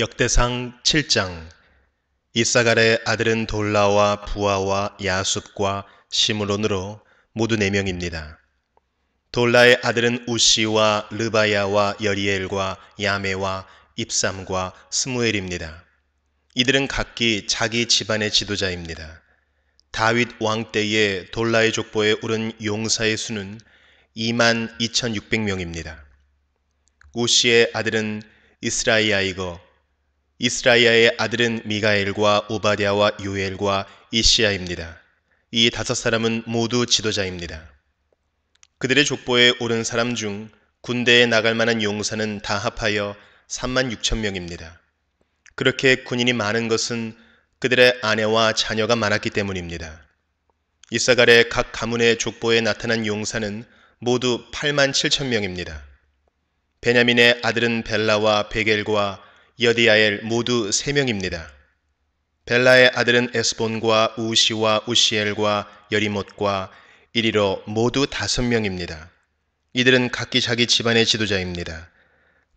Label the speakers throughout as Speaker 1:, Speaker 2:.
Speaker 1: 역대상 7장 이사갈의 아들은 돌라와 부아와 야숫과 시므론으로 모두 4명입니다. 돌라의 아들은 우시와 르바야와 여리엘과 야메와 입삼과 스무엘입니다. 이들은 각기 자기 집안의 지도자입니다. 다윗 왕 때에 돌라의 족보에 오른 용사의 수는 2만 2,600명입니다. 우시의 아들은 이스라이아이거 이스라야의 아들은 미가엘과 오바디아와 요엘과 이시아입니다이 다섯 사람은 모두 지도자입니다. 그들의 족보에 오른 사람 중 군대에 나갈 만한 용사는 다 합하여 3만 6천 명입니다. 그렇게 군인이 많은 것은 그들의 아내와 자녀가 많았기 때문입니다. 이사갈의 각 가문의 족보에 나타난 용사는 모두 8만 7천 명입니다. 베냐민의 아들은 벨라와 베겔과 여디아엘 모두 세명입니다 벨라의 아들은 에스본과 우시와 우시엘과 여리못과 이리로 모두 다섯 명입니다 이들은 각기 자기 집안의 지도자입니다.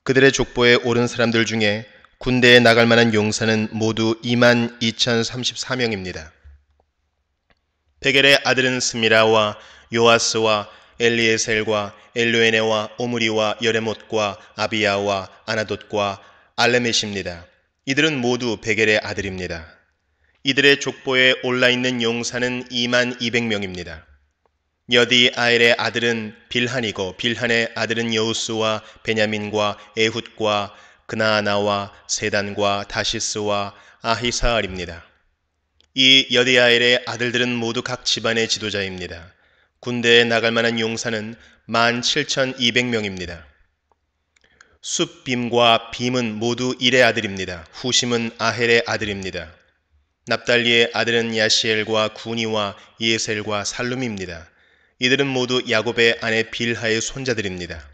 Speaker 1: 그들의 족보에 오른 사람들 중에 군대에 나갈 만한 용사는 모두 2만 2034명입니다. 베겔의 아들은 스미라와 요아스와 엘리에셀과 엘로에네와 오므리와 여레못과 아비야와 아나돗과 알레멧입니다. 이들은 모두 베겔의 아들입니다. 이들의 족보에 올라 있는 용사는 2만 200명입니다. 여디 아엘의 아들은 빌한이고 빌한의 아들은 여우스와 베냐민과 에훗과 그나아나와 세단과 다시스와 아히사알입니다. 이 여디아엘의 아들들은 모두 각 집안의 지도자입니다. 군대에 나갈 만한 용사는 17,200명입니다. 숲빔과 빔은 모두 일의 아들입니다. 후심은 아헬의 아들입니다. 납달리의 아들은 야시엘과 구니와 예셀과 살룸입니다. 이들은 모두 야곱의 아내 빌하의 손자들입니다.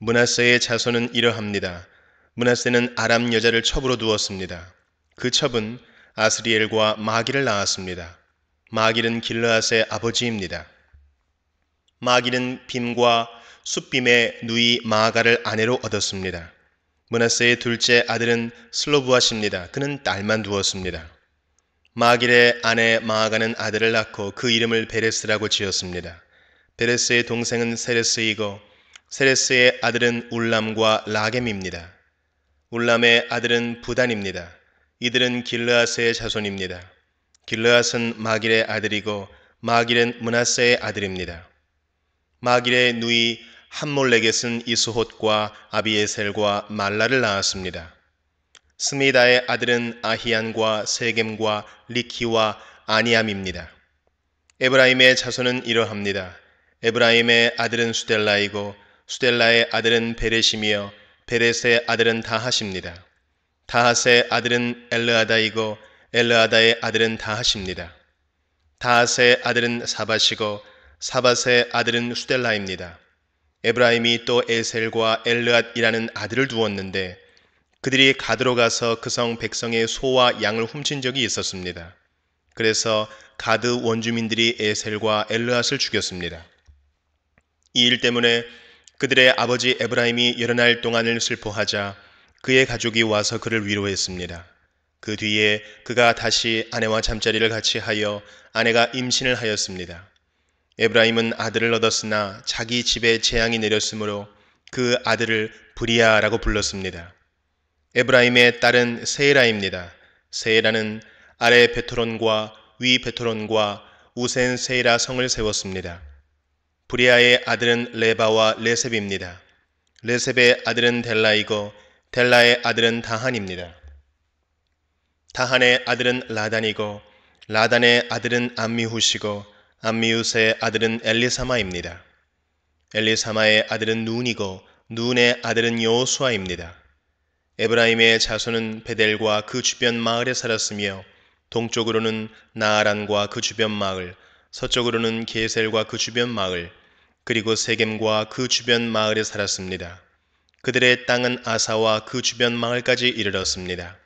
Speaker 1: 문하세의 자손은 이러합니다. 문하세는 아람 여자를 첩으로 두었습니다. 그 첩은 아스리엘과 마기를 낳았습니다. 마길은 길르앗의 아버지입니다. 마길은 빔과 숫빔의 누이 마아가를 아내로 얻었습니다. 문하세의 둘째 아들은 슬로브아십니다. 그는 딸만 두었습니다. 마길의 아내 마아가는 아들을 낳고 그 이름을 베레스라고 지었습니다. 베레스의 동생은 세레스이고 세레스의 아들은 울람과 라겜입니다. 울람의 아들은 부단입니다. 이들은 길르앗의 자손입니다. 길르앗은 마길의 아들이고 마길은 문하세의 아들입니다. 마길의 누이 함몰렉겟은 이수헛과 아비에셀과 말라를 낳았습니다. 스미다의 아들은 아히안과 세겜과 리키와 아니암입니다. 에브라임의 자손은 이러합니다. 에브라임의 아들은 수델라이고 수델라의 아들은 베레시며 베레스의 아들은 다하십니다. 다하세의 아들은 엘르아다이고 엘르아다의 아들은 다하십니다. 다하세의 아들은 사바시고 사바세의 아들은 수델라입니다. 에브라임이 또에셀과 엘르앗이라는 아들을 두었는데 그들이 가드로 가서 그 성 백성의 소와 양을 훔친 적이 있었습니다. 그래서 가드 원주민들이 에셀과 엘르앗을 죽였습니다. 이 일 때문에 그들의 아버지 에브라임이 여러 날 동안을 슬퍼하자 그의 가족이 와서 그를 위로했습니다. 그 뒤에 그가 다시 아내와 잠자리를 같이 하여 아내가 임신을 하였습니다. 에브라임은 아들을 얻었으나 자기 집에 재앙이 내렸으므로 그 아들을 브리아라고 불렀습니다. 에브라임의 딸은 세이라입니다. 세이라는 아래 베토론과 위 베토론과 우센 세이라 성을 세웠습니다. 브리아의 아들은 레바와 레셉입니다. 레셉의 아들은 델라이고 델라의 아들은 다한입니다. 다한의 아들은 라단이고 라단의 아들은 암미후시고 암미우스의 아들은 엘리사마입니다. 엘리사마의 아들은 눈이고 눈의 아들은 여호수아입니다. 에브라임의 자손은 베델과 그 주변 마을에 살았으며 동쪽으로는 나아란과 그 주변 마을, 서쪽으로는 게셀과 그 주변 마을, 그리고 세겜과 그 주변 마을에 살았습니다. 그들의 땅은 아사와 그 주변 마을까지 이르렀습니다.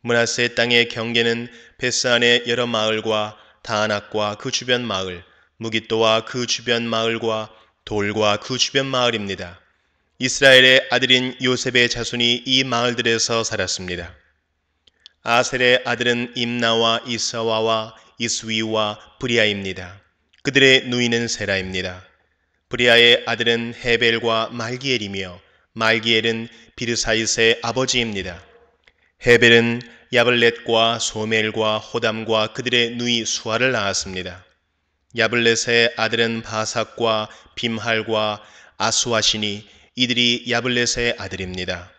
Speaker 1: 문하세의 땅의 경계는 베스안의 여러 마을과 다악과그 주변 마을, 무기또와 그 주변 마을과 돌과 그 주변 마을입니다. 이스라엘의 아들인 요셉의 자손이 이 마을들에서 살았습니다. 아셀의 아들은 임나와 이사와와 이스위와 브리아입니다. 그들의 누이는 세라입니다. 브리아의 아들은 헤벨과 말기엘이며 말기엘은 비르사이스의 아버지입니다. 헤벨은 야블렛과 소멜과 호담과 그들의 누이 수아를 낳았습니다. 야블렛의 아들은 바삭과 빔할과 아수아시니 이들이 야블렛의 아들입니다.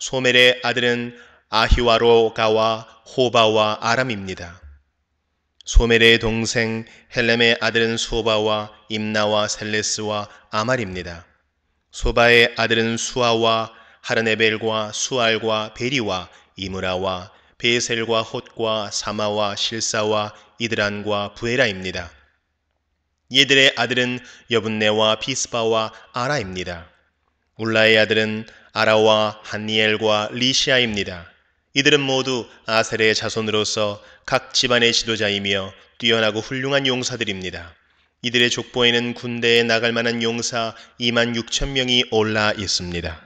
Speaker 1: 소멜의 아들은 아히와로가와 호바와 아람입니다. 소멜의 동생 헬렘의 아들은 소바와 임나와 셀레스와 아말입니다. 소바의 아들은 수아와 하르네벨과 수알과 베리와 이무라와 베셀과 헛과 사마와 실사와 이드란과 부에라입니다. 얘들의 아들은 여분네와 비스바와 아라입니다. 울라의 아들은 아라와 한니엘과 리시아입니다. 이들은 모두 아셀의 자손으로서 각 집안의 지도자이며 뛰어나고 훌륭한 용사들입니다. 이들의 족보에는 군대에 나갈 만한 용사 2만 6천 명이 올라 있습니다.